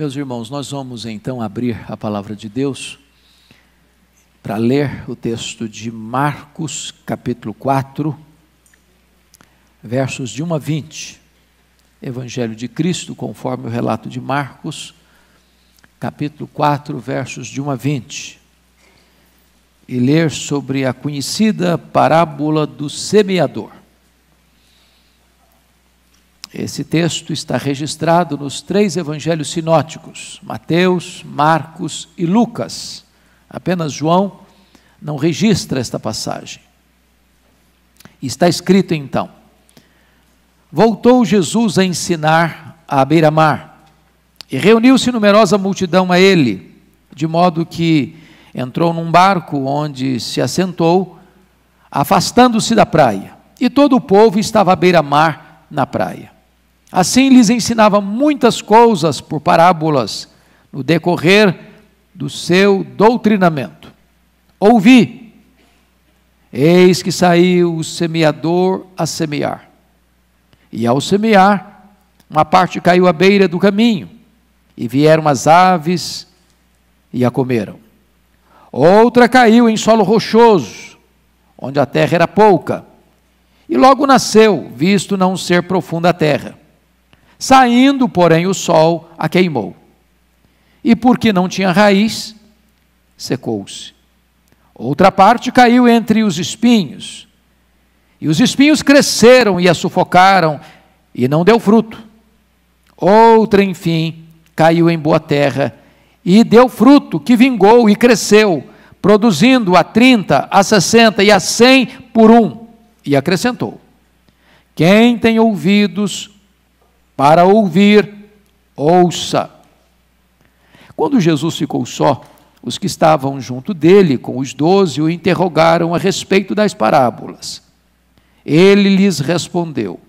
Meus irmãos, nós vamos então abrir a palavra de Deus para ler o texto de Marcos, capítulo 4, versos de 1 a 20. Evangelho de Cristo, conforme o relato de Marcos, capítulo 4, versos de 1 a 20. E ler sobre a conhecida parábola do semeador. Esse texto está registrado nos três evangelhos sinóticos: Mateus, Marcos e Lucas. Apenas João não registra esta passagem. Está escrito então: Voltou Jesus a ensinar à beira-mar, e reuniu-se numerosa multidão a ele, de modo que entrou num barco onde se assentou, afastando-se da praia. E todo o povo estava à beira-mar na praia. Assim lhes ensinava muitas coisas por parábolas no decorrer do seu doutrinamento. Ouvi, eis que saiu o semeador a semear. E ao semear, uma parte caiu à beira do caminho, e vieram as aves e a comeram. Outra caiu em solo rochoso, onde a terra era pouca, e logo nasceu, visto não ser profunda a terra. Saindo, porém, o sol a queimou. E porque não tinha raiz, secou-se. Outra parte caiu entre os espinhos. E os espinhos cresceram e a sufocaram, e não deu fruto. Outra, enfim, caiu em boa terra, e deu fruto, que vingou e cresceu, produzindo a trinta, a sessenta e a cem por um. E acrescentou: Quem tem ouvidos, para ouvir, ouça. Quando Jesus ficou só, os que estavam junto dele, com os doze, o interrogaram a respeito das parábolas. Ele lhes respondeu: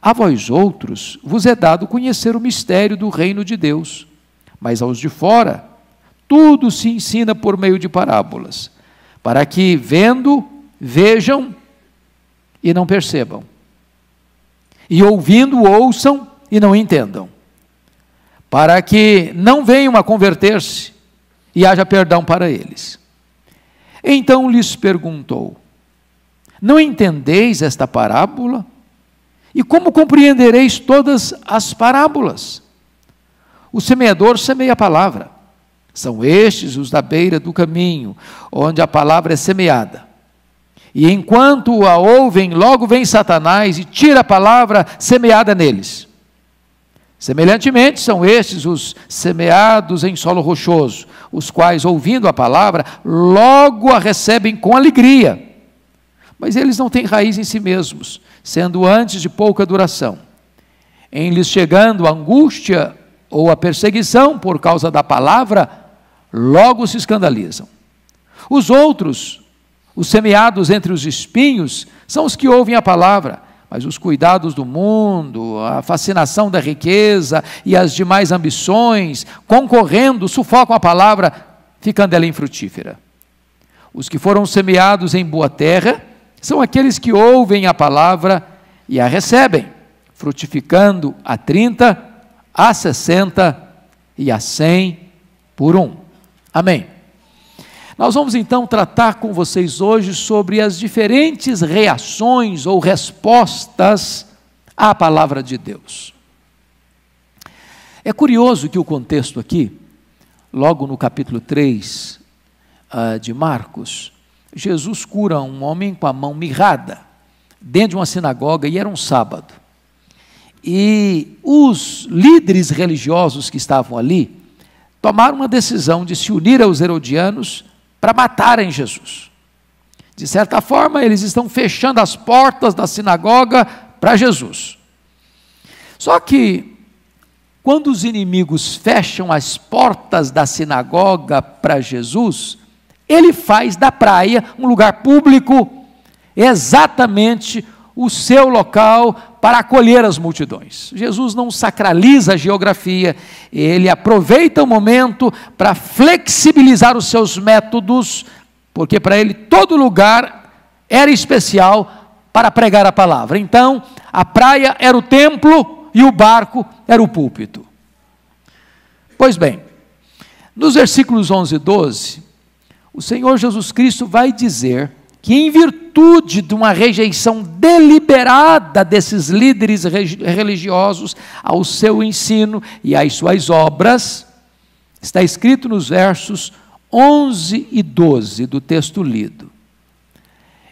A vós outros vos é dado conhecer o mistério do reino de Deus, mas aos de fora, tudo se ensina por meio de parábolas, para que, vendo, vejam e não percebam, e ouvindo ouçam e não entendam, para que não venham a converter-se e haja perdão para eles. Então lhes perguntou: Não entendeis esta parábola? E como compreendereis todas as parábolas? O semeador semeia a palavra. São estes os da beira do caminho, onde a palavra é semeada. E enquanto a ouvem, logo vem Satanás e tira a palavra semeada neles. Semelhantemente, são estes os semeados em solo rochoso, os quais, ouvindo a palavra, logo a recebem com alegria. Mas eles não têm raiz em si mesmos, sendo antes de pouca duração. Em lhes chegando a angústia ou a perseguição por causa da palavra, logo se escandalizam. Os outros, os semeados entre os espinhos são os que ouvem a palavra, mas os cuidados do mundo, a fascinação da riqueza e as demais ambições, concorrendo, sufocam a palavra, ficando ela infrutífera. Os que foram semeados em boa terra são aqueles que ouvem a palavra e a recebem, frutificando a 30, a 60 e a 100 por um. Amém. Nós vamos então tratar com vocês hoje sobre as diferentes reações ou respostas à palavra de Deus. É curioso que o contexto aqui, logo no capítulo 3 uh, ah, de Marcos, Jesus cura um homem com a mão mirrada dentro de uma sinagoga e era um sábado. E os líderes religiosos que estavam ali tomaram uma decisão de se unir aos herodianos para matarem Jesus. De certa forma, eles estão fechando as portas da sinagoga para Jesus. Só que, quando os inimigos fecham as portas da sinagoga para Jesus, ele faz da praia um lugar público, exatamente o seu local para acolher as multidões. Jesus não sacraliza a geografia, ele aproveita o momento para flexibilizar os seus métodos, porque para ele todo lugar era especial para pregar a palavra. Então, a praia era o templo e o barco era o púlpito. Pois bem, nos versículos 11 e 12, o Senhor Jesus Cristo vai dizer que, em virtude de uma rejeição deliberada desses líderes religiosos ao seu ensino e às suas obras, está escrito nos versos 11 e 12 do texto lido.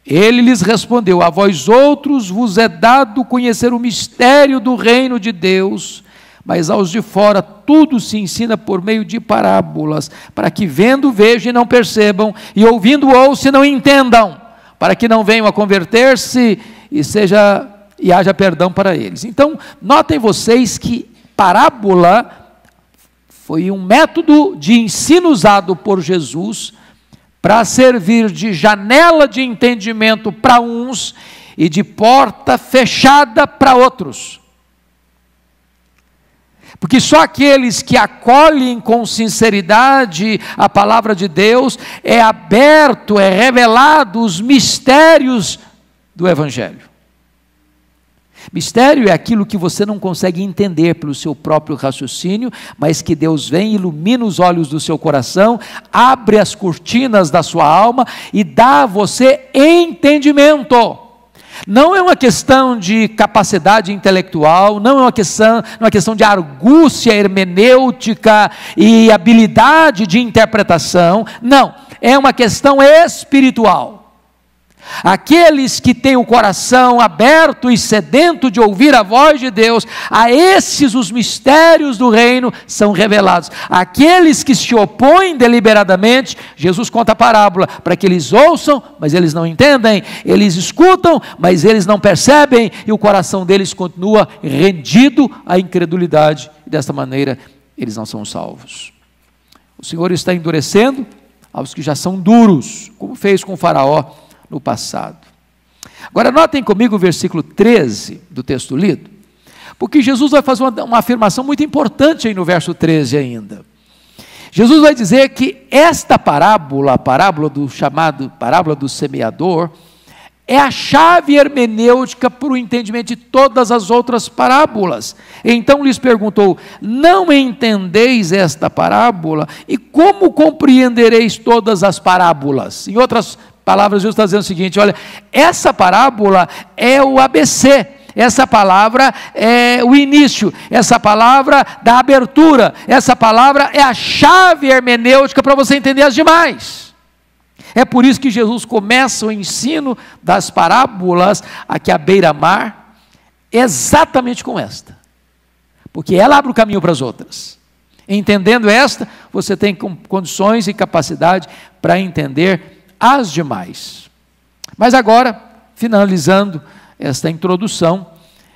Ele lhes respondeu: A vós outros vos é dado conhecer o mistério do reino de Deus, mas aos de fora tudo se ensina por meio de parábolas, para que vendo vejam e não percebam, e ouvindo ouçam e não entendam para que não venham a converter-se e seja e haja perdão para eles. Então, notem vocês que parábola foi um método de ensino usado por Jesus para servir de janela de entendimento para uns e de porta fechada para outros. Porque só aqueles que acolhem com sinceridade a palavra de Deus é aberto, é revelado os mistérios do Evangelho. Mistério é aquilo que você não consegue entender pelo seu próprio raciocínio, mas que Deus vem, ilumina os olhos do seu coração, abre as cortinas da sua alma e dá a você entendimento. Não é uma questão de capacidade intelectual, não é uma questão, não é uma questão de argúcia hermenêutica e habilidade de interpretação, não, é uma questão espiritual. Aqueles que têm o coração aberto e sedento de ouvir a voz de Deus, a esses os mistérios do reino são revelados. Aqueles que se opõem deliberadamente, Jesus conta a parábola para que eles ouçam, mas eles não entendem, eles escutam, mas eles não percebem, e o coração deles continua rendido à incredulidade. E desta maneira, eles não são salvos. O Senhor está endurecendo aos que já são duros, como fez com Faraó no passado. Agora, notem comigo o versículo 13 do texto lido, porque Jesus vai fazer uma, uma afirmação muito importante aí no verso 13 ainda. Jesus vai dizer que esta parábola, a parábola do chamado parábola do semeador, é a chave hermenêutica para o entendimento de todas as outras parábolas. Então lhes perguntou: Não entendeis esta parábola? E como compreendereis todas as parábolas? Em outras palavra de Jesus está dizendo o seguinte: olha, essa parábola é o ABC. Essa palavra é o início, essa palavra da abertura, essa palavra é a chave hermenêutica para você entender as demais. É por isso que Jesus começa o ensino das parábolas aqui à beira-mar, exatamente com esta, porque ela abre o caminho para as outras. Entendendo esta, você tem condições e capacidade para entender as demais. Mas agora, finalizando esta introdução,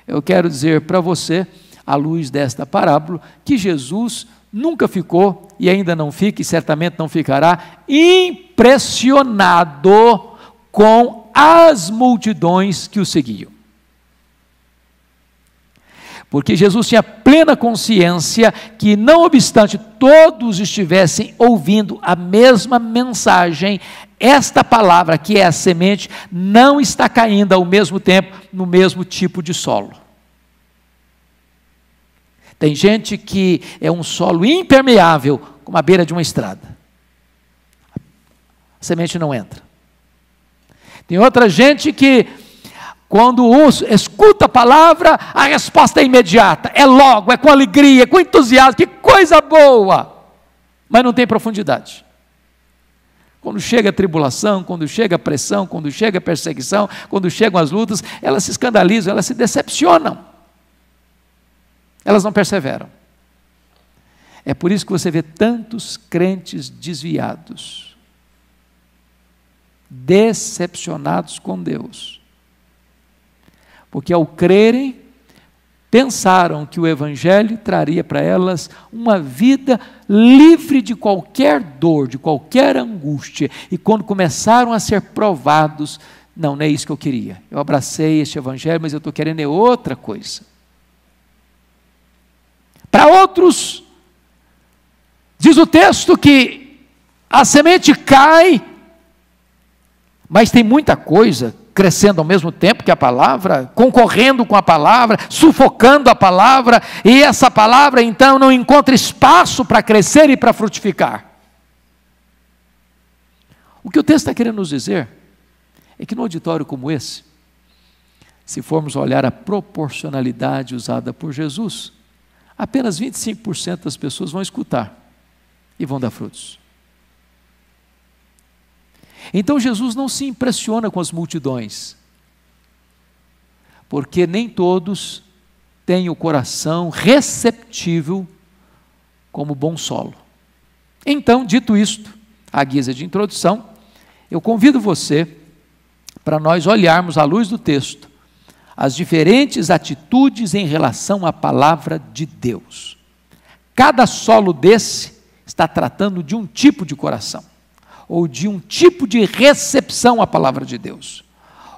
eu quero dizer para você, à luz desta parábola, que Jesus nunca ficou e ainda não fica, e certamente não ficará, impressionado com as multidões que o seguiam. Porque Jesus tinha plena consciência que, não obstante todos estivessem ouvindo a mesma mensagem, esta palavra, que é a semente, não está caindo ao mesmo tempo no mesmo tipo de solo. Tem gente que é um solo impermeável, como a beira de uma estrada. A semente não entra. Tem outra gente que quando o escuta a palavra, a resposta é imediata, é logo, é com alegria, é com entusiasmo, que coisa boa! Mas não tem profundidade. Quando chega a tribulação, quando chega a pressão, quando chega a perseguição, quando chegam as lutas, elas se escandalizam, elas se decepcionam. Elas não perseveram. É por isso que você vê tantos crentes desviados, decepcionados com Deus porque ao crerem, pensaram que o Evangelho traria para elas uma vida livre de qualquer dor, de qualquer angústia. E quando começaram a ser provados, não, não é isso que eu queria. Eu abracei este Evangelho, mas eu estou querendo é outra coisa. Para outros, diz o texto que a semente cai, mas tem muita coisa crescendo ao mesmo tempo que a palavra, concorrendo com a palavra, sufocando a palavra, e essa palavra então não encontra espaço para crescer e para frutificar. O que o texto está querendo nos dizer é que num auditório como esse, se formos olhar a proporcionalidade usada por Jesus, apenas 25% das pessoas vão escutar e vão dar frutos. Então Jesus não se impressiona com as multidões, porque nem todos têm o coração receptível como bom solo. Então, dito isto, à guisa de introdução, eu convido você para nós olharmos à luz do texto as diferentes atitudes em relação à palavra de Deus. Cada solo desse está tratando de um tipo de coração ou de um tipo de recepção à palavra de Deus,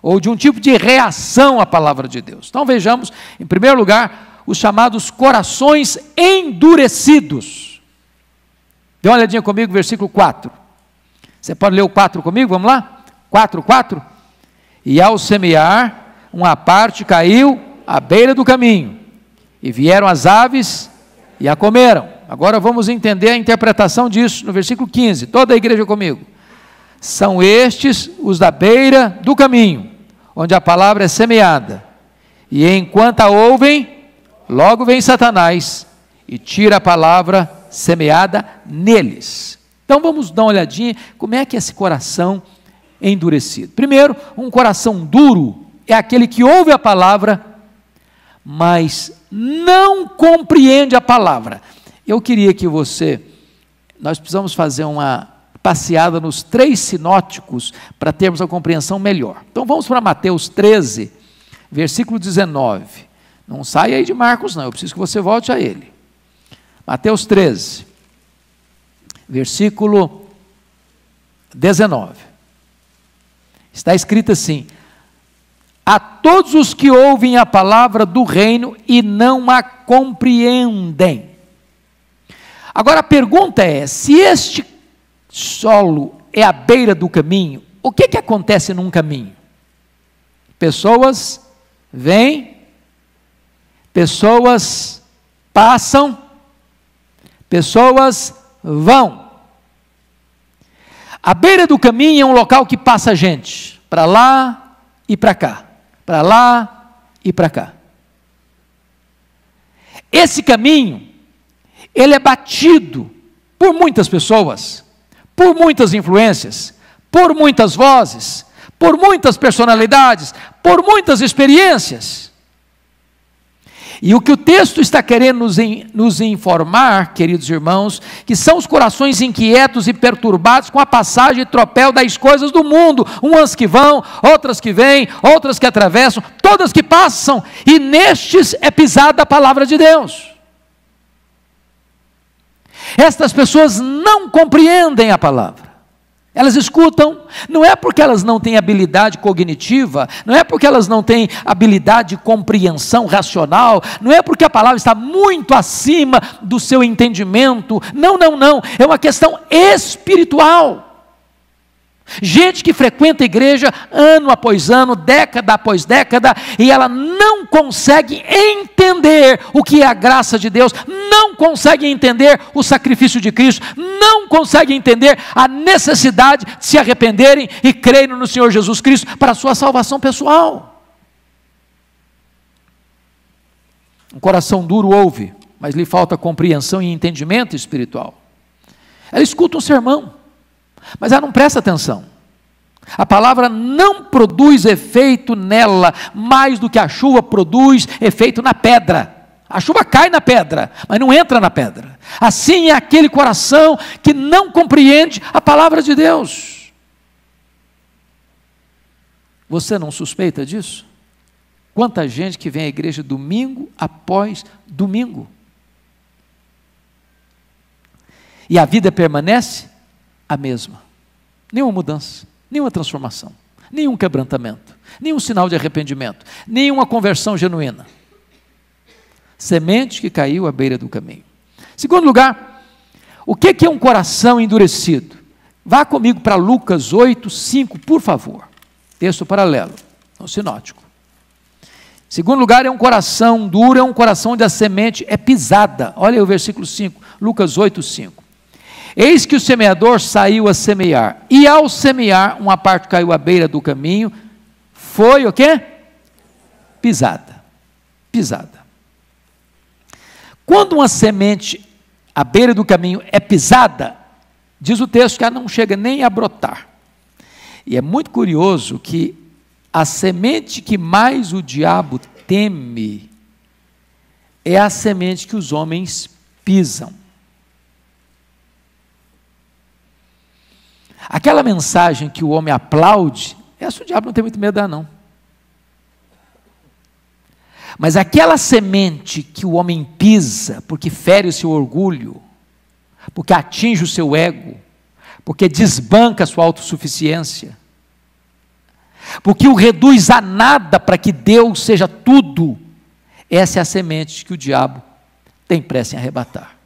ou de um tipo de reação à palavra de Deus. Então vejamos, em primeiro lugar, os chamados corações endurecidos. Dê uma olhadinha comigo, versículo 4. Você pode ler o 4 comigo? Vamos lá? 4, 4. E ao semear, uma parte caiu à beira do caminho, e vieram as aves e a comeram. Agora vamos entender a interpretação disso no versículo 15. Toda a igreja comigo. São estes os da beira do caminho, onde a palavra é semeada. E enquanto a ouvem, logo vem Satanás e tira a palavra semeada neles. Então vamos dar uma olhadinha como é que é esse coração é endurecido. Primeiro, um coração duro é aquele que ouve a palavra, mas não compreende a palavra. Eu queria que você, nós precisamos fazer uma passeada nos três sinóticos para termos a compreensão melhor. Então vamos para Mateus 13, versículo 19. Não saia aí de Marcos, não, eu preciso que você volte a ele. Mateus 13, versículo 19. Está escrito assim: A todos os que ouvem a palavra do reino e não a compreendem, Agora a pergunta é: se este solo é a beira do caminho, o que, é que acontece num caminho? Pessoas vêm, pessoas passam, pessoas vão. A beira do caminho é um local que passa gente, para lá e para cá, para lá e para cá. Esse caminho ele é batido por muitas pessoas, por muitas influências, por muitas vozes, por muitas personalidades, por muitas experiências. E o que o texto está querendo nos, nos informar, queridos irmãos, que são os corações inquietos e perturbados com a passagem e tropel das coisas do mundo, umas que vão, outras que vêm, outras que atravessam, todas que passam, e nestes é pisada a palavra de Deus. Estas pessoas não compreendem a palavra. Elas escutam, não é porque elas não têm habilidade cognitiva, não é porque elas não têm habilidade de compreensão racional, não é porque a palavra está muito acima do seu entendimento. Não, não, não. É uma questão espiritual. Gente que frequenta a igreja ano após ano, década após década, e ela não consegue entender o que é a graça de Deus, não consegue entender o sacrifício de Cristo, não consegue entender a necessidade de se arrependerem e crerem no Senhor Jesus Cristo para a sua salvação pessoal. Um coração duro ouve, mas lhe falta compreensão e entendimento espiritual. Ela escuta um sermão mas ela não presta atenção. A palavra não produz efeito nela mais do que a chuva produz efeito na pedra. A chuva cai na pedra, mas não entra na pedra. Assim é aquele coração que não compreende a palavra de Deus. Você não suspeita disso? Quanta gente que vem à igreja domingo após domingo. E a vida permanece a mesma. Nenhuma mudança, nenhuma transformação, nenhum quebrantamento, nenhum sinal de arrependimento, nenhuma conversão genuína. Semente que caiu à beira do caminho. Segundo lugar, o que é um coração endurecido? Vá comigo para Lucas 8, 5, por favor. Texto paralelo, não sinótico. Segundo lugar, é um coração duro, é um coração onde a semente é pisada. Olha aí o versículo 5, Lucas 8, 5. Eis que o semeador saiu a semear, e ao semear, uma parte caiu à beira do caminho, foi o quê? Pisada. Pisada. Quando uma semente à beira do caminho é pisada, diz o texto que ela não chega nem a brotar. E é muito curioso que a semente que mais o diabo teme é a semente que os homens pisam. Aquela mensagem que o homem aplaude, é essa o diabo não tem muito medo de dar, não. Mas aquela semente que o homem pisa, porque fere o seu orgulho, porque atinge o seu ego, porque desbanca a sua autossuficiência, porque o reduz a nada para que Deus seja tudo, essa é a semente que o diabo tem pressa em arrebatar.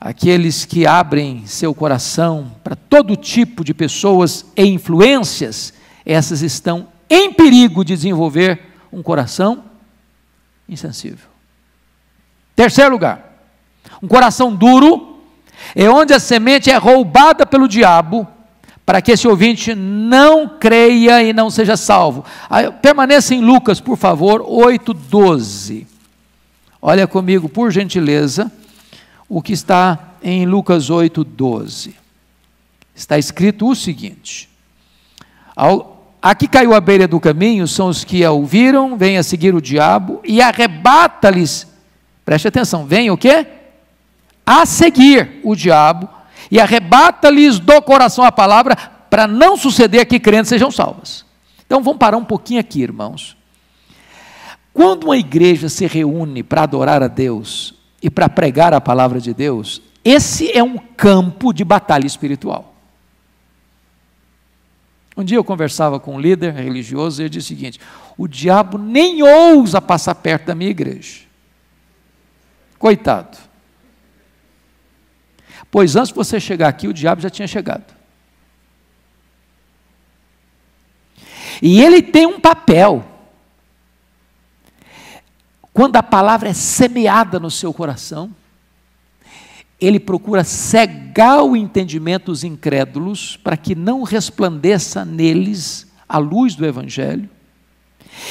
aqueles que abrem seu coração para todo tipo de pessoas e influências, essas estão em perigo de desenvolver um coração insensível. Terceiro lugar, um coração duro é onde a semente é roubada pelo diabo para que esse ouvinte não creia e não seja salvo. Permaneça em Lucas, por favor, 12. Olha comigo, por gentileza o que está em Lucas 8, 12. Está escrito o seguinte: Aqui caiu à beira do caminho são os que a ouviram, vem a seguir o diabo e arrebata-lhes. Preste atenção, vem o quê? A seguir o diabo e arrebata-lhes do coração a palavra para não suceder que crentes sejam salvos Então vamos parar um pouquinho aqui, irmãos. Quando uma igreja se reúne para adorar a Deus, e para pregar a palavra de Deus, esse é um campo de batalha espiritual. Um dia eu conversava com um líder religioso e ele disse o seguinte: o diabo nem ousa passar perto da minha igreja. Coitado. Pois antes de você chegar aqui, o diabo já tinha chegado. E ele tem um papel. Quando a palavra é semeada no seu coração, ele procura cegar o entendimento dos incrédulos para que não resplandeça neles a luz do Evangelho.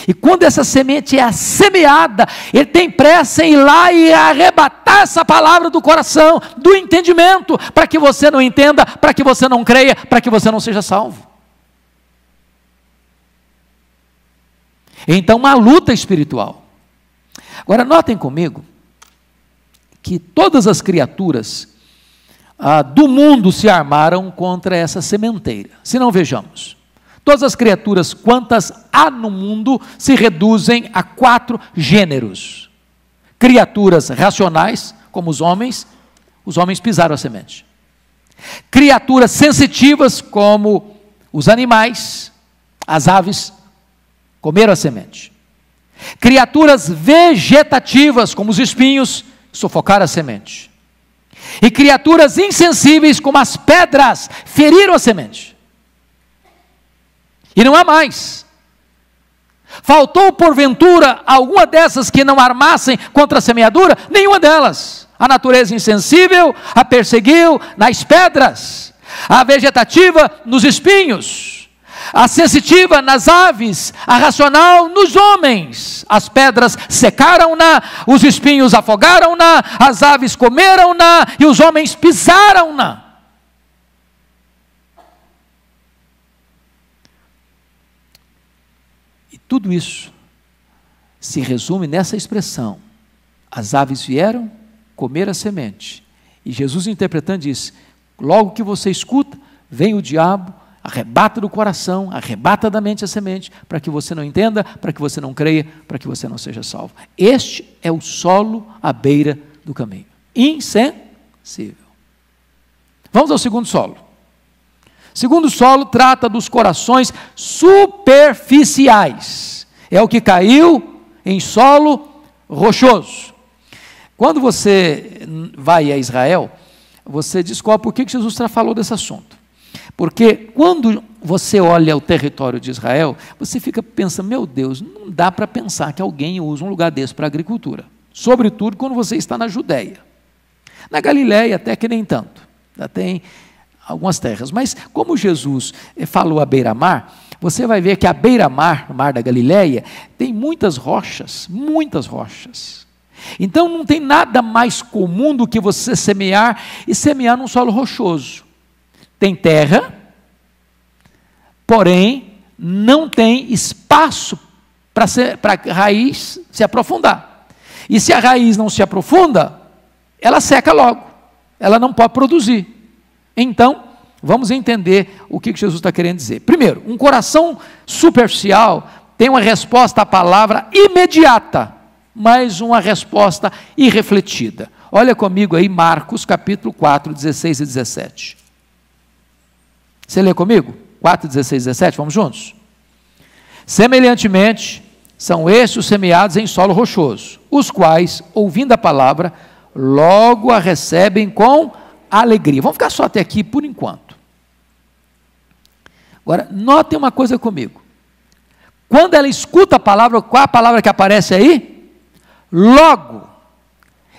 E quando essa semente é semeada, ele tem pressa em ir lá e arrebatar essa palavra do coração, do entendimento, para que você não entenda, para que você não creia, para que você não seja salvo. Então, uma luta espiritual. Agora, notem comigo que todas as criaturas ah, do mundo se armaram contra essa sementeira. Se não vejamos, todas as criaturas quantas há no mundo se reduzem a quatro gêneros: criaturas racionais, como os homens, os homens pisaram a semente. Criaturas sensitivas, como os animais, as aves, comeram a semente criaturas vegetativas, como os espinhos, sufocaram a semente, e criaturas insensíveis, como as pedras, feriram a semente. E não há mais. Faltou porventura alguma dessas que não armassem contra a semeadura? Nenhuma delas. A natureza insensível a perseguiu nas pedras, a vegetativa nos espinhos a sensitiva nas aves, a racional nos homens. As pedras secaram-na, os espinhos afogaram-na, as aves comeram-na e os homens pisaram-na. E tudo isso se resume nessa expressão: as aves vieram comer a semente. E Jesus interpretando diz: logo que você escuta, vem o diabo arrebata do coração, arrebata da mente a semente, para que você não entenda, para que você não creia, para que você não seja salvo. Este é o solo à beira do caminho. Insensível. Vamos ao segundo solo. Segundo solo trata dos corações superficiais. É o que caiu em solo rochoso. Quando você vai a Israel, você descobre por que Jesus falou desse assunto. Porque quando você olha o território de Israel, você fica pensando, meu Deus, não dá para pensar que alguém usa um lugar desse para agricultura. Sobretudo quando você está na Judéia. Na Galiléia até que nem tanto. Já tem algumas terras. Mas como Jesus eh, falou a beira-mar, você vai ver que a beira-mar, no mar da Galiléia, tem muitas rochas, muitas rochas. Então não tem nada mais comum do que você semear e semear num solo rochoso tem terra, porém não tem espaço para a raiz se aprofundar. E se a raiz não se aprofunda, ela seca logo, ela não pode produzir. Então, vamos entender o que Jesus está querendo dizer. Primeiro, um coração superficial tem uma resposta à palavra imediata, mas uma resposta irrefletida. Olha comigo aí Marcos capítulo 4, 16 e 17. Você lê comigo? 4, 16, 17, vamos juntos? Semelhantemente, são estes os semeados em solo rochoso, os quais, ouvindo a palavra, logo a recebem com alegria. Vamos ficar só até aqui por enquanto. Agora, notem uma coisa comigo. Quando ela escuta a palavra, qual a palavra que aparece aí? Logo.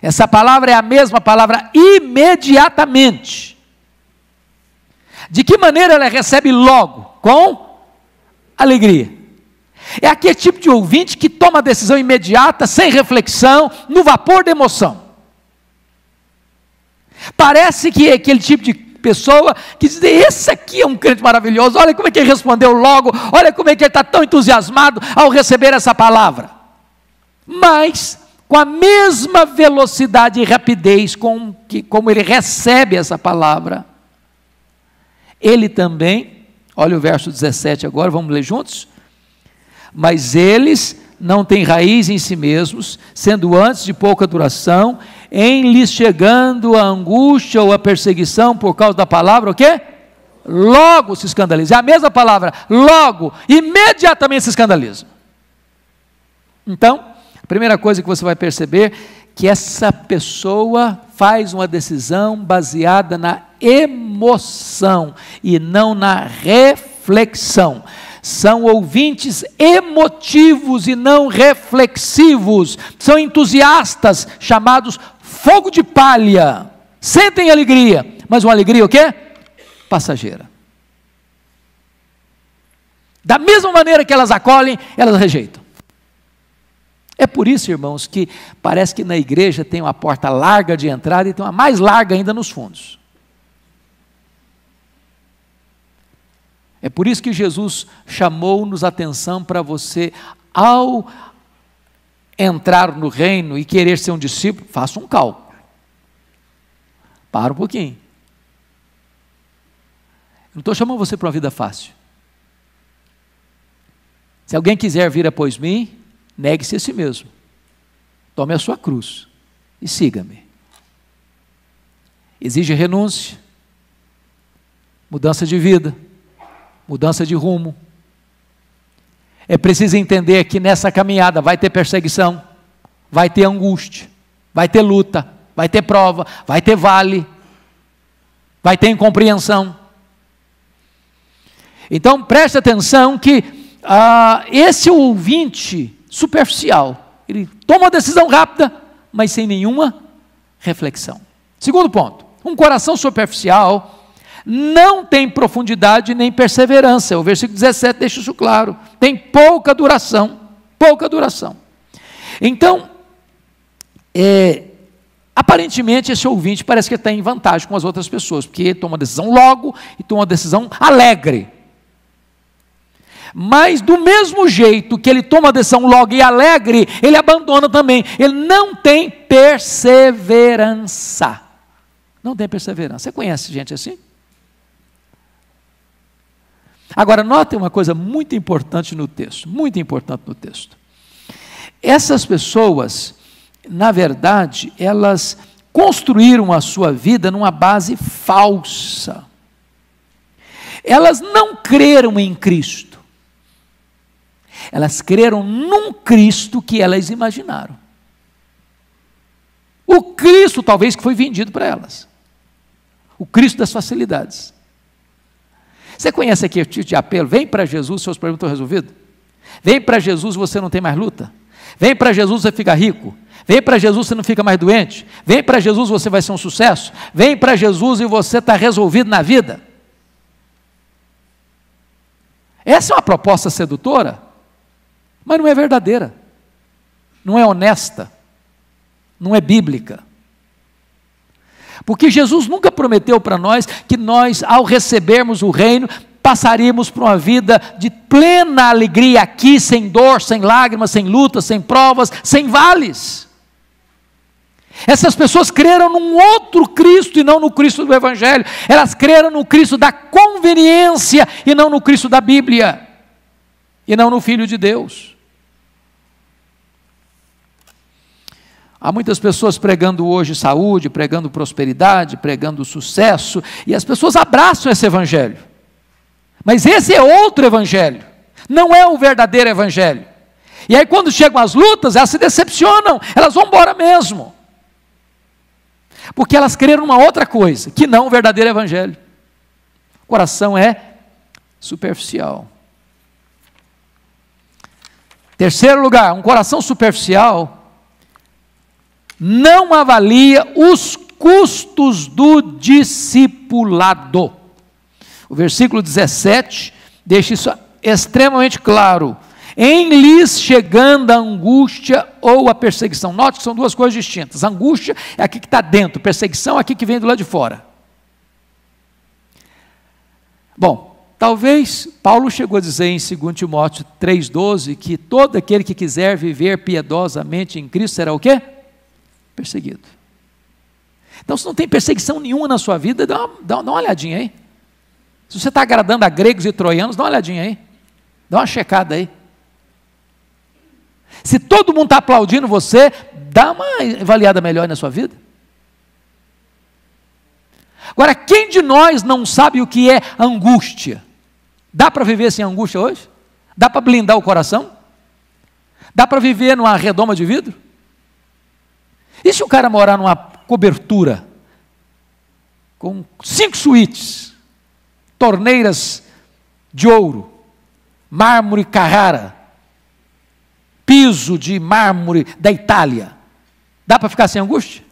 Essa palavra é a mesma palavra imediatamente. De que maneira ela recebe logo? Com alegria. É aquele é tipo de ouvinte que toma decisão imediata, sem reflexão, no vapor da emoção. Parece que é aquele tipo de pessoa que diz: Esse aqui é um crente maravilhoso, olha como é que ele respondeu logo, olha como é que ele está tão entusiasmado ao receber essa palavra. Mas, com a mesma velocidade e rapidez com que, como ele recebe essa palavra, ele também, olha o verso 17 agora, vamos ler juntos? Mas eles não têm raiz em si mesmos, sendo antes de pouca duração, em lhes chegando a angústia ou a perseguição por causa da palavra, o quê? Logo se escandaliza. É a mesma palavra, logo, imediatamente se escandaliza. Então, a primeira coisa que você vai perceber que essa pessoa faz uma decisão baseada na emoção e não na reflexão. São ouvintes emotivos e não reflexivos. São entusiastas, chamados fogo de palha. Sentem alegria, mas uma alegria o quê? Passageira. Da mesma maneira que elas acolhem, elas rejeitam. É por isso, irmãos, que parece que na igreja tem uma porta larga de entrada e tem uma mais larga ainda nos fundos. É por isso que Jesus chamou-nos atenção para você, ao entrar no reino e querer ser um discípulo, faça um cálculo. Para um pouquinho. Eu não estou chamando você para uma vida fácil. Se alguém quiser vir após mim, Negue-se a si mesmo. Tome a sua cruz e siga-me. Exige renúncia, mudança de vida, mudança de rumo. É preciso entender que nessa caminhada vai ter perseguição, vai ter angústia, vai ter luta, vai ter prova, vai ter vale, vai ter incompreensão. Então preste atenção que ah, esse ouvinte superficial. Ele toma uma decisão rápida, mas sem nenhuma reflexão. Segundo ponto: um coração superficial não tem profundidade nem perseverança. O versículo 17 deixa isso claro. Tem pouca duração. Pouca duração. Então, é, aparentemente esse ouvinte parece que está em vantagem com as outras pessoas, porque toma uma decisão logo e toma uma decisão alegre. Mas do mesmo jeito que ele toma a decisão logo e alegre, ele abandona também. Ele não tem perseverança. Não tem perseverança. Você conhece gente assim? Agora, notem uma coisa muito importante no texto, muito importante no texto. Essas pessoas, na verdade, elas construíram a sua vida numa base falsa. Elas não creram em Cristo elas creram num Cristo que elas imaginaram. O Cristo, talvez, que foi vendido para elas. O Cristo das facilidades. Você conhece aqui o tipo de apelo? Vem para Jesus, seus problemas estão resolvidos. Vem para Jesus, você não tem mais luta. Vem para Jesus, você fica rico. Vem para Jesus, você não fica mais doente. Vem para Jesus, você vai ser um sucesso. Vem para Jesus e você está resolvido na vida. Essa é uma proposta sedutora? mas não é verdadeira, não é honesta, não é bíblica. Porque Jesus nunca prometeu para nós que nós, ao recebermos o reino, passaríamos por uma vida de plena alegria aqui, sem dor, sem lágrimas, sem lutas, sem provas, sem vales. Essas pessoas creram num outro Cristo e não no Cristo do Evangelho. Elas creram no Cristo da conveniência e não no Cristo da Bíblia. E não no Filho de Deus. Há muitas pessoas pregando hoje saúde, pregando prosperidade, pregando sucesso, e as pessoas abraçam esse evangelho. Mas esse é outro evangelho, não é o verdadeiro evangelho. E aí, quando chegam as lutas, elas se decepcionam, elas vão embora mesmo. Porque elas creram uma outra coisa, que não o verdadeiro evangelho. O coração é superficial. Terceiro lugar, um coração superficial não avalia os custos do discipulado. O versículo 17 deixa isso extremamente claro. Em lhes chegando a angústia ou a perseguição. Note que são duas coisas distintas. angústia é aqui que está dentro, perseguição é aqui que vem do lado de fora. Bom, talvez Paulo chegou a dizer em 2 Timóteo 3,12 que todo aquele que quiser viver piedosamente em Cristo será o quê? perseguido. Então, se não tem perseguição nenhuma na sua vida, dá uma, dá uma olhadinha aí. Se você está agradando a gregos e troianos, dá uma olhadinha aí. Dá uma checada aí. Se todo mundo está aplaudindo você, dá uma avaliada melhor na sua vida. Agora, quem de nós não sabe o que é angústia? Dá para viver sem angústia hoje? Dá para blindar o coração? Dá para viver numa redoma de vidro? E se o cara morar numa cobertura com cinco suítes, torneiras de ouro, mármore Carrara, piso de mármore da Itália, dá para ficar sem angústia?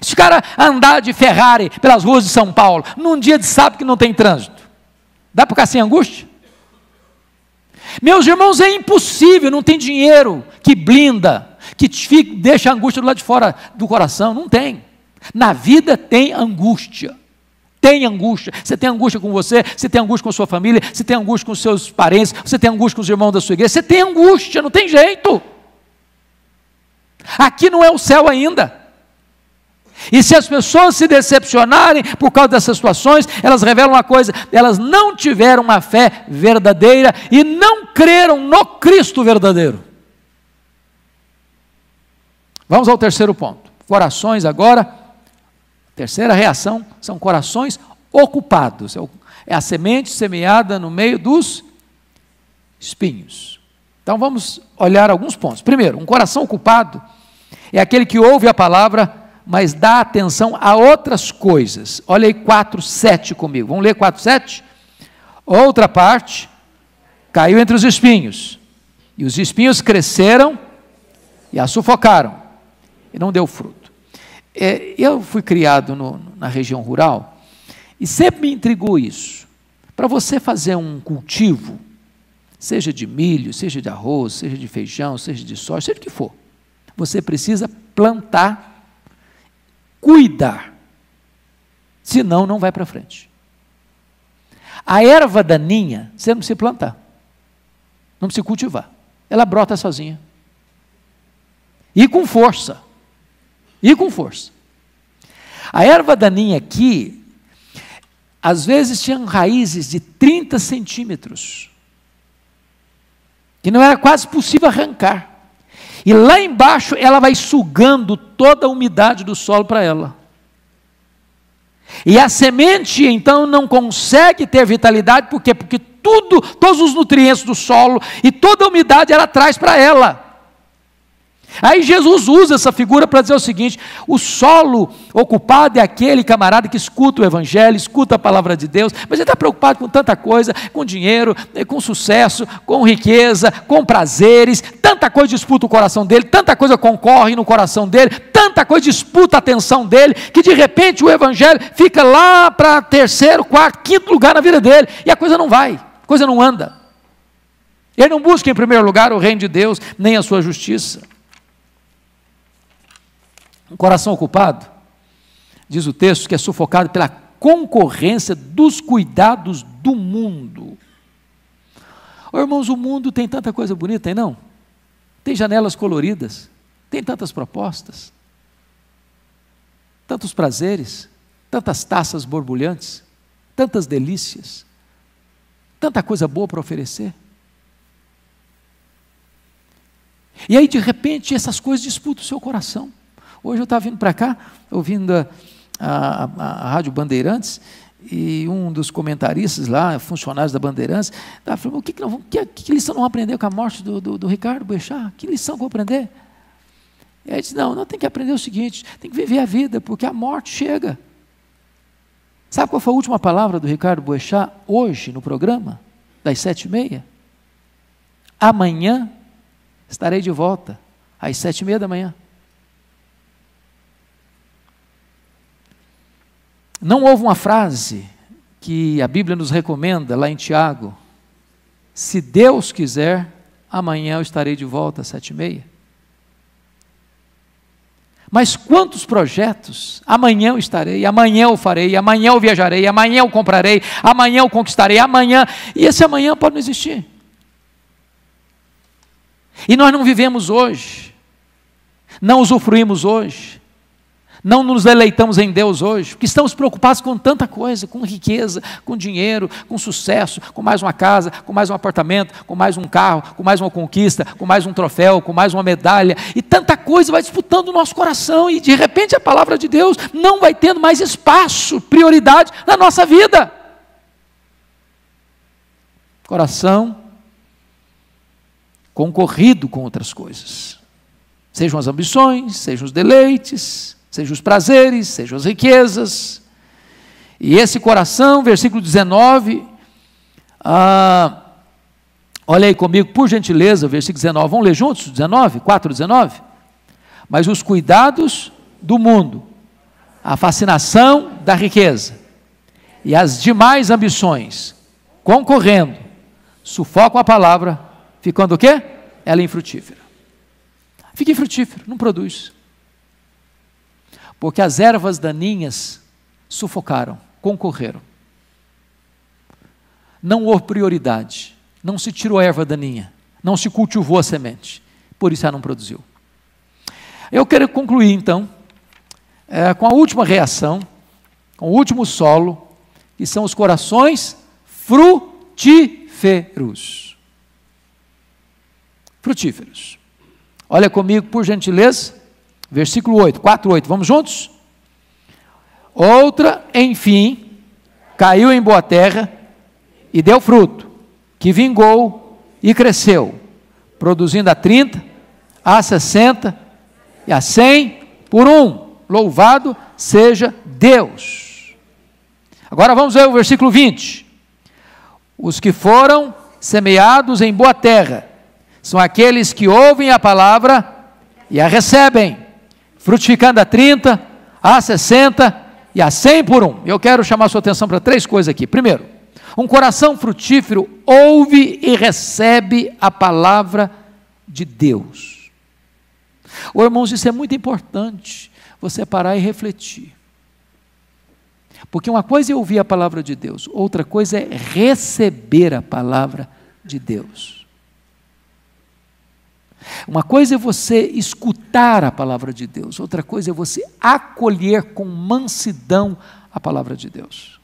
Se o cara andar de Ferrari pelas ruas de São Paulo, num dia de sábado que não tem trânsito, dá para ficar sem angústia? Meus irmãos, é impossível, não tem dinheiro que blinda que fique, deixa a angústia do lado de fora do coração. Não tem. Na vida tem angústia. Tem angústia. Você tem angústia com você, você tem angústia com a sua família, você tem angústia com seus parentes, você tem angústia com os irmãos da sua igreja. Você tem angústia, não tem jeito. Aqui não é o céu ainda. E se as pessoas se decepcionarem por causa dessas situações, elas revelam uma coisa: elas não tiveram uma fé verdadeira e não creram no Cristo verdadeiro. Vamos ao terceiro ponto. Corações agora. Terceira reação são corações ocupados. É, é a semente semeada no meio dos espinhos. Então vamos olhar alguns pontos. Primeiro, um coração ocupado é aquele que ouve a palavra, mas dá atenção a outras coisas. Olha aí 4, 7 comigo. Vamos ler 4, 7? Outra parte caiu entre os espinhos, e os espinhos cresceram e a sufocaram e não deu fruto. É, eu fui criado no, na região rural e sempre me intrigou isso. Para você fazer um cultivo, seja de milho, seja de arroz, seja de feijão, seja de soja, seja o que for, você precisa plantar, cuidar. Senão, não vai para frente. A erva daninha, você não precisa plantar, não precisa cultivar. Ela brota sozinha. E com força. E com força. A erva daninha aqui, às vezes tinha raízes de 30 centímetros, que não era quase possível arrancar. E lá embaixo ela vai sugando toda a umidade do solo para ela. E a semente então não consegue ter vitalidade, por quê? Porque tudo, todos os nutrientes do solo e toda a umidade ela traz para ela. Aí Jesus usa essa figura para dizer o seguinte: o solo ocupado é aquele camarada que escuta o Evangelho, escuta a palavra de Deus, mas ele está preocupado com tanta coisa, com dinheiro, eh, com sucesso, com riqueza, com prazeres, tanta coisa disputa o coração dele, tanta coisa concorre no coração dele, tanta coisa disputa a atenção dele, que de repente o Evangelho fica lá para terceiro, quarto, quinto lugar na vida dele, e a coisa não vai, a coisa não anda. Ele não busca em primeiro lugar o reino de Deus, nem a sua justiça. Um coração ocupado, diz o texto, que é sufocado pela concorrência dos cuidados do mundo. Oh, irmãos, o mundo tem tanta coisa bonita, hein, não? Tem janelas coloridas, tem tantas propostas, tantos prazeres, tantas taças borbulhantes, tantas delícias, tanta coisa boa para oferecer. E aí, de repente, essas coisas disputam o seu coração. Hoje eu estava vindo para cá, ouvindo a, a, a, a Rádio Bandeirantes, e um dos comentaristas lá, funcionários da Bandeirantes, estava falando, o que, que, não, que, que lição não aprender com a morte do, do, do Ricardo Boechat? Que lição que aprender? E aí disse, não, não tem que aprender o seguinte, tem que viver a vida, porque a morte chega. Sabe qual foi a última palavra do Ricardo Boechat hoje no programa, das sete e meia? Amanhã estarei de volta, às sete e meia da manhã. Não houve uma frase que a Bíblia nos recomenda lá em Tiago: se Deus quiser, amanhã eu estarei de volta às sete e meia. Mas quantos projetos? Amanhã eu estarei, amanhã eu farei, amanhã eu viajarei, amanhã eu comprarei, amanhã eu conquistarei, amanhã. E esse amanhã pode não existir. E nós não vivemos hoje, não usufruímos hoje, não nos deleitamos em Deus hoje, porque estamos preocupados com tanta coisa, com riqueza, com dinheiro, com sucesso, com mais uma casa, com mais um apartamento, com mais um carro, com mais uma conquista, com mais um troféu, com mais uma medalha, e tanta coisa vai disputando o nosso coração, e de repente a palavra de Deus não vai tendo mais espaço, prioridade na nossa vida. Coração concorrido com outras coisas. Sejam as ambições, sejam os deleites, seja os prazeres, sejam as riquezas. E esse coração, versículo 19, ah, olha aí comigo, por gentileza, versículo 19, vamos ler juntos? 19, 4, 19. Mas os cuidados do mundo, a fascinação da riqueza e as demais ambições, concorrendo, sufocam a palavra, ficando o quê? Ela é infrutífera. Fica infrutífero, não produz porque as ervas daninhas sufocaram, concorreram. Não houve prioridade, não se tirou a erva daninha, não se cultivou a semente, por isso ela não produziu. Eu quero concluir então é, com a última reação, com o último solo, que são os corações frutíferos. Frutíferos. Olha comigo, por gentileza. Versículo 8, 4, 8, vamos juntos? Outra, enfim, caiu em boa terra e deu fruto, que vingou e cresceu, produzindo a 30, a 60 e a 100 por um. Louvado seja Deus. Agora vamos ver o versículo 20. Os que foram semeados em boa terra são aqueles que ouvem a palavra e a recebem frutificando a 30, a 60 e a 100 por um. Eu quero chamar sua atenção para três coisas aqui. Primeiro, um coração frutífero ouve e recebe a palavra de Deus. O irmãos, isso é muito importante, você parar e refletir. Porque uma coisa é ouvir a palavra de Deus, outra coisa é receber a palavra de Deus. Uma coisa é você escutar aceitar a palavra de Deus, outra coisa é você acolher com mansidão a palavra de Deus.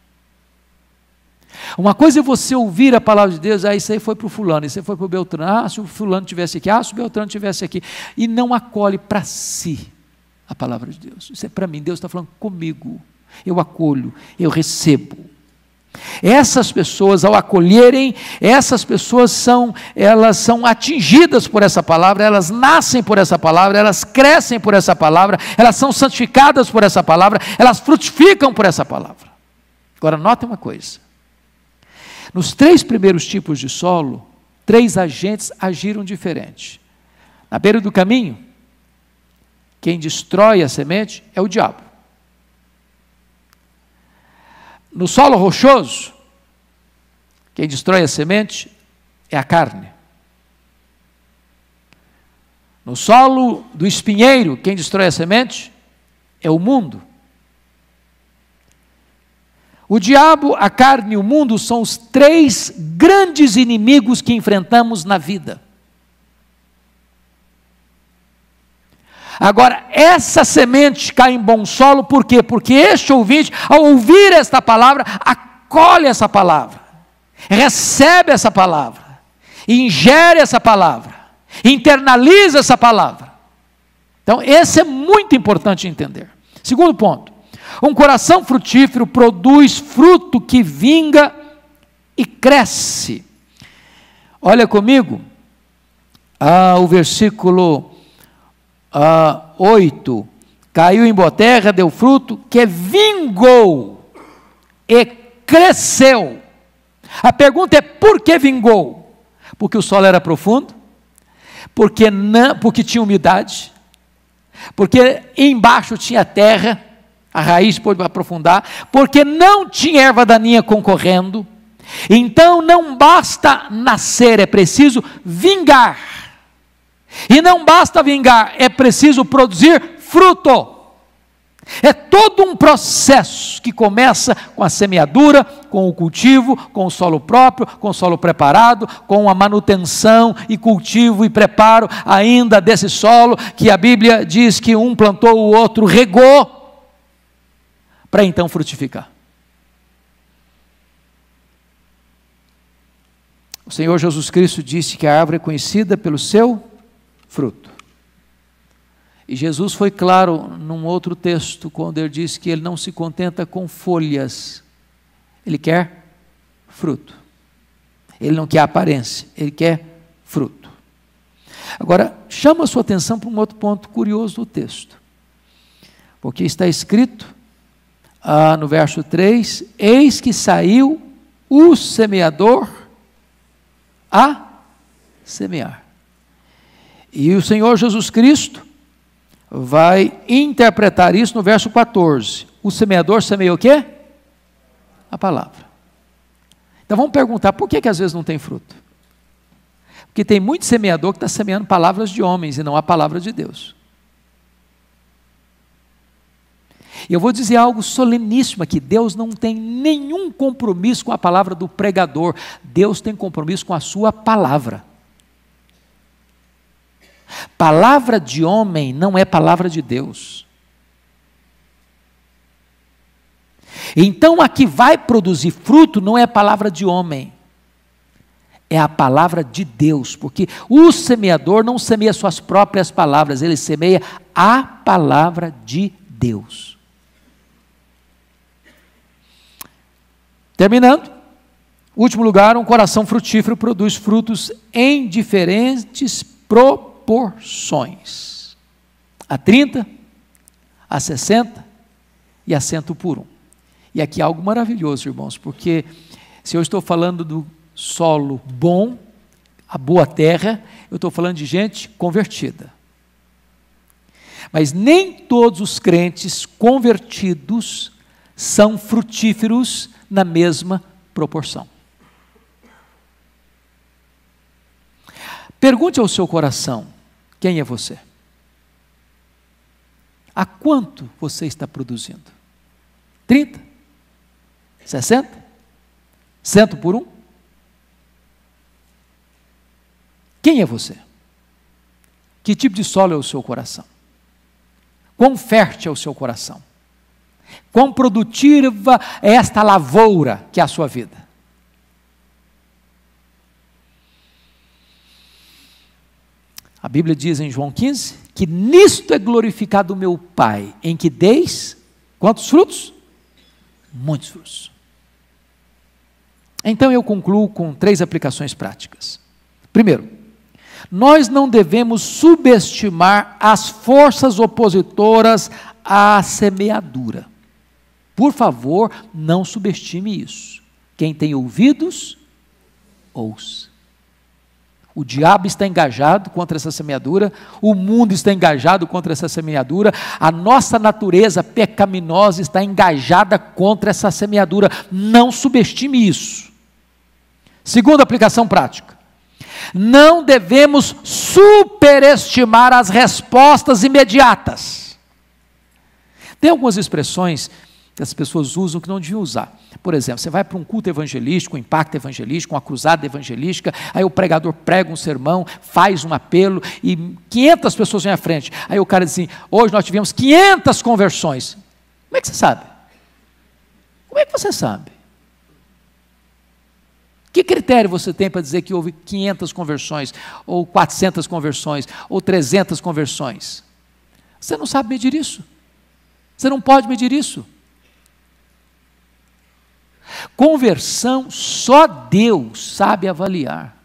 Uma coisa é você ouvir a palavra de Deus, ah, isso aí foi para o fulano, isso aí foi para o Beltrano, ah, se o fulano tivesse aqui, ah, se o Beltrano tivesse aqui, e não acolhe para si a palavra de Deus. Isso é para mim, Deus está falando comigo. Eu acolho, eu recebo. Essas pessoas, ao acolherem, essas pessoas são, elas são atingidas por essa palavra, elas nascem por essa palavra, elas crescem por essa palavra, elas são santificadas por essa palavra, elas frutificam por essa palavra. Agora, note uma coisa: nos três primeiros tipos de solo, três agentes agiram diferente. Na beira do caminho, quem destrói a semente é o diabo no solo rochoso, quem destrói a semente é a carne. No solo do espinheiro, quem destrói a semente é o mundo. O diabo, a carne e o mundo são os três grandes inimigos que enfrentamos na vida. Agora, essa semente cai em bom solo, por quê? Porque este ouvinte, ao ouvir esta palavra, acolhe essa palavra, recebe essa palavra, ingere essa palavra, internaliza essa palavra. Então, esse é muito importante entender. Segundo ponto: um coração frutífero produz fruto que vinga e cresce. Olha comigo, ah, o versículo uh, ah, 8. Caiu em boa terra, deu fruto, que é vingou e cresceu. A pergunta é por que vingou? Porque o solo era profundo, porque, não, porque tinha umidade, porque embaixo tinha terra, a raiz pôde aprofundar, porque não tinha erva daninha concorrendo. Então não basta nascer, é preciso vingar. E não basta vingar, é preciso produzir fruto. É todo um processo que começa com a semeadura, com o cultivo, com o solo próprio, com o solo preparado, com a manutenção e cultivo e preparo ainda desse solo, que a Bíblia diz que um plantou, o outro regou, para então frutificar. O Senhor Jesus Cristo disse que a árvore é conhecida pelo seu fruto. E Jesus foi claro num outro texto, quando ele disse que ele não se contenta com folhas, ele quer fruto. Ele não quer aparência, ele quer fruto. Agora, chama a sua atenção para um outro ponto curioso do texto. Porque está escrito ah, no verso 3: Eis que saiu o semeador a semear. E o Senhor Jesus Cristo vai interpretar isso no verso 14. O semeador semeia o quê? A palavra. Então vamos perguntar por que, que às vezes não tem fruto? Porque tem muito semeador que está semeando palavras de homens e não a palavra de Deus. E eu vou dizer algo soleníssimo aqui: Deus não tem nenhum compromisso com a palavra do pregador, Deus tem compromisso com a sua palavra. Palavra de homem não é palavra de Deus. Então a que vai produzir fruto não é a palavra de homem, é a palavra de Deus, porque o semeador não semeia suas próprias palavras, ele semeia a palavra de Deus. Terminando, último lugar, um coração frutífero produz frutos em diferentes proporções proporções: a 30, a 60 e a 100 por um. E aqui algo maravilhoso, irmãos, porque se eu estou falando do solo bom, a boa terra, eu estou falando de gente convertida. Mas nem todos os crentes convertidos são frutíferos na mesma proporção. Pergunte ao seu coração: quem é você? A quanto você está produzindo? 30? 60? 100 por um? Quem é você? Que tipo de solo é o seu coração? Quão fértil é o seu coração? Quão produtiva é esta lavoura que é a sua vida? A Bíblia diz em João 15 que nisto é glorificado o meu Pai, em que deis quantos frutos? Muitos frutos. Então eu concluo com três aplicações práticas. Primeiro, nós não devemos subestimar as forças opositoras à semeadura. Por favor, não subestime isso. Quem tem ouvidos, ouça. O diabo está engajado contra essa semeadura, o mundo está engajado contra essa semeadura, a nossa natureza pecaminosa está engajada contra essa semeadura. Não subestime isso. Segunda aplicação prática. Não devemos superestimar as respostas imediatas. Tem algumas expressões que as pessoas usam que não deviam usar. Por exemplo, você vai para um culto evangelístico, um impacto evangelístico, uma cruzada evangelística, aí o pregador prega um sermão, faz um apelo e 500 pessoas vêm à frente. Aí o cara diz assim: hoje nós tivemos 500 conversões. Como é que você sabe? Como é que você sabe? Que critério você tem para dizer que houve 500 conversões, ou 400 conversões, ou 300 conversões? Você não sabe medir isso. Você não pode medir isso. Conversão só Deus sabe avaliar.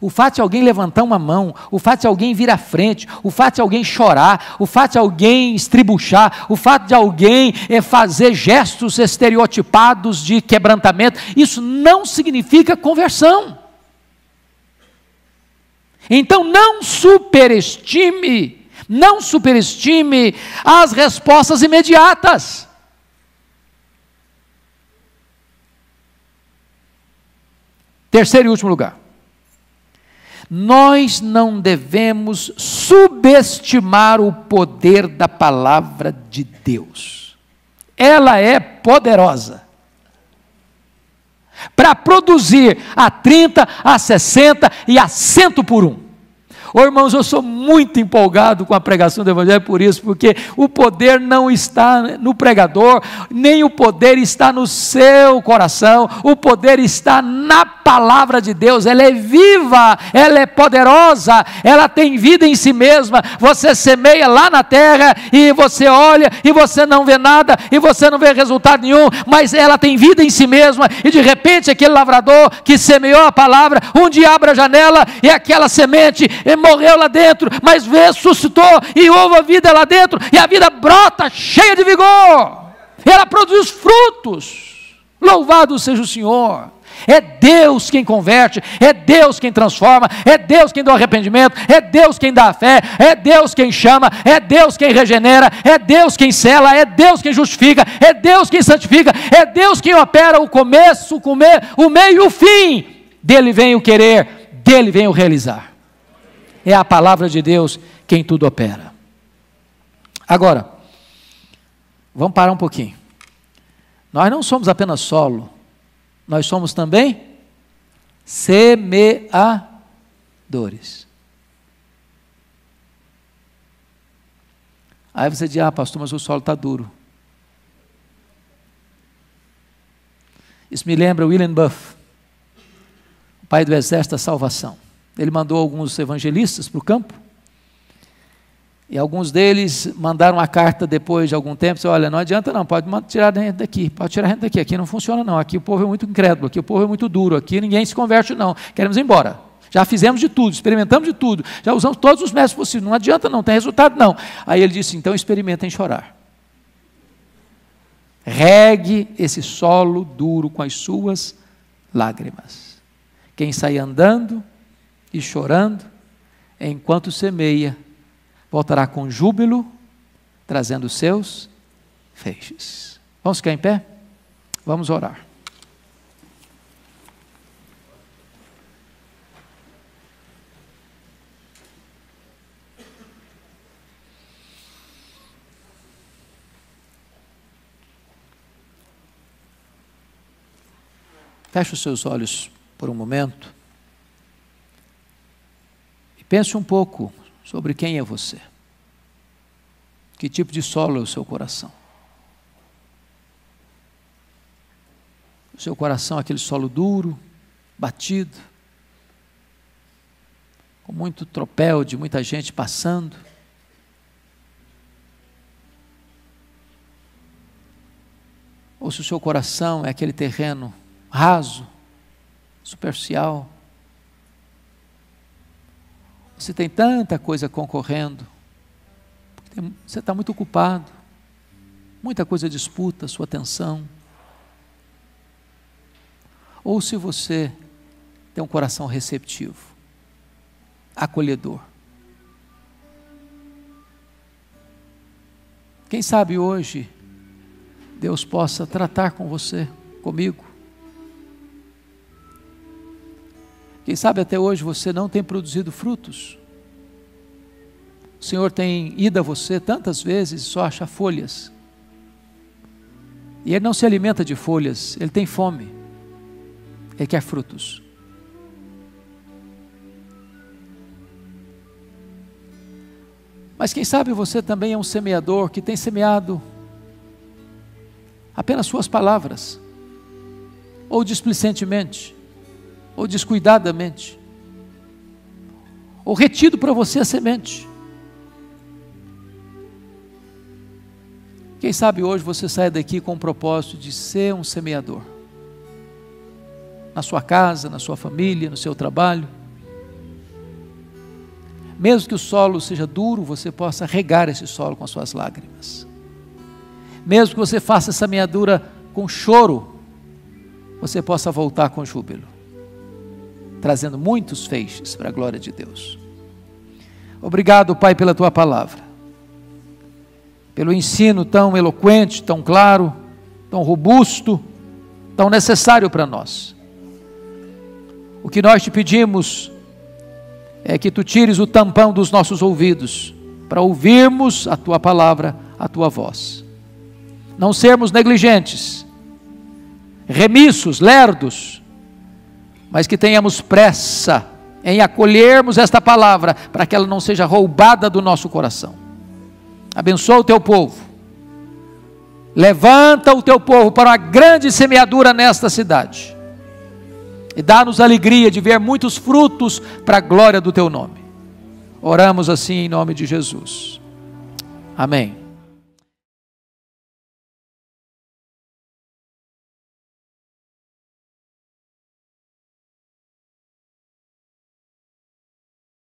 O fato de alguém levantar uma mão, o fato de alguém vir à frente, o fato de alguém chorar, o fato de alguém estribuchar, o fato de alguém eh, fazer gestos estereotipados de quebrantamento, isso não significa conversão. Então não superestime, não superestime as respostas imediatas. Terceiro e último lugar. Nós não devemos subestimar o poder da palavra de Deus. Ela é poderosa. Para produzir a 30, a 60 e a 100 por um oh, irmãos, eu sou muito empolgado com a pregação do Evangelho por isso, porque o poder não está no pregador, nem o poder está no seu coração, o poder está na palavra de Deus, ela é viva, ela é poderosa, ela tem vida em si mesma. Você semeia lá na terra e você olha e você não vê nada e você não vê resultado nenhum, mas ela tem vida em si mesma e de repente aquele lavrador que semeou a palavra, um dia abre a janela e aquela semente morreu lá dentro, mas ressuscitou e houve a vida lá dentro, e a vida brota cheia de vigor. E ela produz frutos. Louvado seja o Senhor. É Deus quem converte, é Deus quem transforma, é Deus quem dá o arrependimento, é Deus quem dá a fé, é Deus quem chama, é Deus quem regenera, é Deus quem cela, é Deus quem justifica, é Deus quem santifica, é Deus quem opera o começo, o comer, o meio e o fim. Dele vem o querer, dele vem o realizar é a palavra de Deus quem tudo opera. Agora, vamos parar um pouquinho. Nós não somos apenas solo, nós somos também semeadores. Aí você diz, ah, pastor, mas o solo está duro. Isso me lembra William Buff, o pai do exército da salvação. Ele mandou alguns evangelistas para o campo. E alguns deles mandaram a carta depois de algum tempo, disse, olha, não adianta não, pode tirar a gente daqui, pode tirar a gente daqui, aqui não funciona não, aqui o povo é muito incrédulo, aqui o povo é muito duro, aqui ninguém se converte não, queremos ir embora. Já fizemos de tudo, experimentamos de tudo, já usamos todos os métodos possíveis, não adianta não, tem resultado não. Aí ele disse, então experimentem chorar. Regue esse solo duro com as suas lágrimas. Quem sai andando e chorando, enquanto semeia, voltará com júbilo, trazendo seus feixes. Vamos ficar em pé? Vamos orar. Feche os seus olhos por um momento. Pense um pouco sobre quem é você. Que tipo de solo é o seu coração? O seu coração é aquele solo duro, batido, com muito tropel de muita gente passando. Ou se o seu coração é aquele terreno raso, superficial, você tem tanta coisa concorrendo, tem, você está muito ocupado, muita coisa disputa a sua atenção. Ou se você tem um coração receptivo, acolhedor. Quem sabe hoje Deus possa tratar com você, comigo Quem sabe até hoje você não tem produzido frutos. O Senhor tem ido a você tantas vezes e só acha folhas. E ele não se alimenta de folhas, ele tem fome. Ele quer frutos. Mas quem sabe você também é um semeador que tem semeado apenas suas palavras, ou displicentemente, ou descuidadamente, ou retido para você a semente. Quem sabe hoje você sai daqui com o propósito de ser um semeador. Na sua casa, na sua família, no seu trabalho. Mesmo que o solo seja duro, você possa regar esse solo com as suas lágrimas. Mesmo que você faça essa meadura com choro, você possa voltar com júbilo trazendo muitos feixes para a glória de Deus. Obrigado, Pai, pela tua palavra, pelo ensino tão eloquente, tão claro, tão robusto, tão necessário para nós. O que nós te pedimos é que tu tires o tampão dos nossos ouvidos para ouvirmos a tua palavra, a tua voz. Não sermos negligentes, remissos, lerdos mas que tenhamos pressa em acolhermos esta palavra, para que ela não seja roubada do nosso coração. Abençoa o teu povo. Levanta o teu povo para uma grande semeadura nesta cidade. E dá-nos alegria de ver muitos frutos para a glória do teu nome. Oramos assim em nome de Jesus. Amém.